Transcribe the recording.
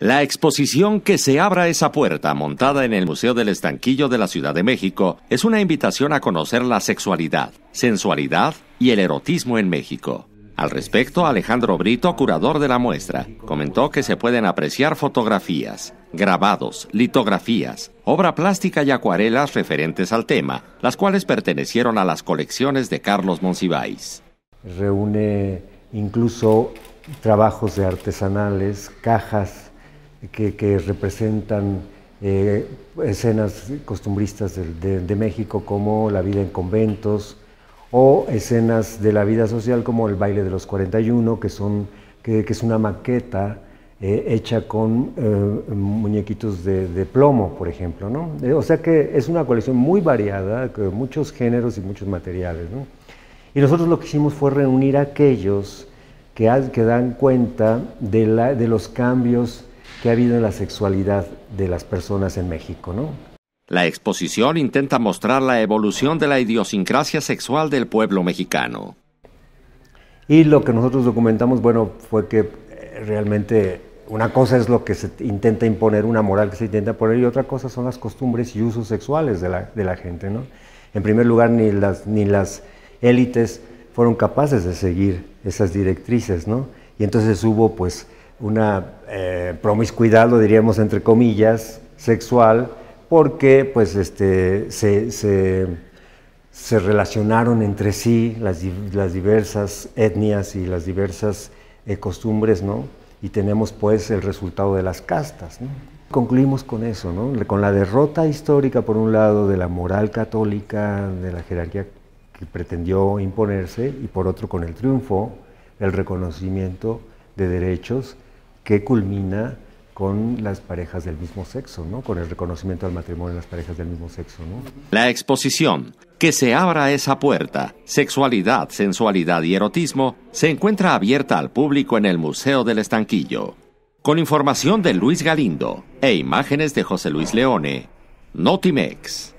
La exposición Que se abra esa puerta, montada en el Museo del Estanquillo de la Ciudad de México, es una invitación a conocer la sexualidad, sensualidad y el erotismo en México. Al respecto, Alejandro Brito, curador de la muestra, comentó que se pueden apreciar fotografías, grabados, litografías, obra plástica y acuarelas referentes al tema, las cuales pertenecieron a las colecciones de Carlos Monsiváis. Reúne incluso trabajos de artesanales, cajas que, representan eh, escenas costumbristas de, México como la vida en conventos o escenas de la vida social como el baile de los 41, que, son, que, es una maqueta eh, hecha con eh, muñequitos de, plomo, por ejemplo. ¿no? o sea que es una colección muy variada, con muchos géneros y muchos materiales. ¿no? Y nosotros lo que hicimos fue reunir a aquellos que, que dan cuenta de, de los cambios que ha habido en la sexualidad de las personas en México, ¿no? La exposición intenta mostrar la evolución de la idiosincrasia sexual del pueblo mexicano. Y lo que nosotros documentamos, bueno, fue que eh, realmente una cosa es lo que se intenta imponer, una moral que se intenta poner... y otra cosa son las costumbres y usos sexuales de la, de la gente, ¿no? En primer lugar, ni las, ni las élites fueron capaces de seguir esas directrices, ¿no? Y entonces hubo, pues, una eh, promiscuidad, lo diríamos entre comillas, sexual, porque pues este, se, relacionaron entre sí las, diversas etnias y las diversas eh, costumbres, Y tenemos pues el resultado de las castas, Concluimos con eso, Con la derrota histórica, por un lado, de la moral católica, de la jerarquía que pretendió imponerse, y por otro, con el triunfo, el reconocimiento de derechos que culmina con las parejas del mismo sexo, ¿no? con el reconocimiento del matrimonio en las parejas del mismo sexo. ¿no? La exposición, que se abra esa puerta, sexualidad, sensualidad y erotismo, se encuentra abierta al público en el Museo del Estanquillo. Con información de Luis Galindo e imágenes de José Luis Leone, Notimex.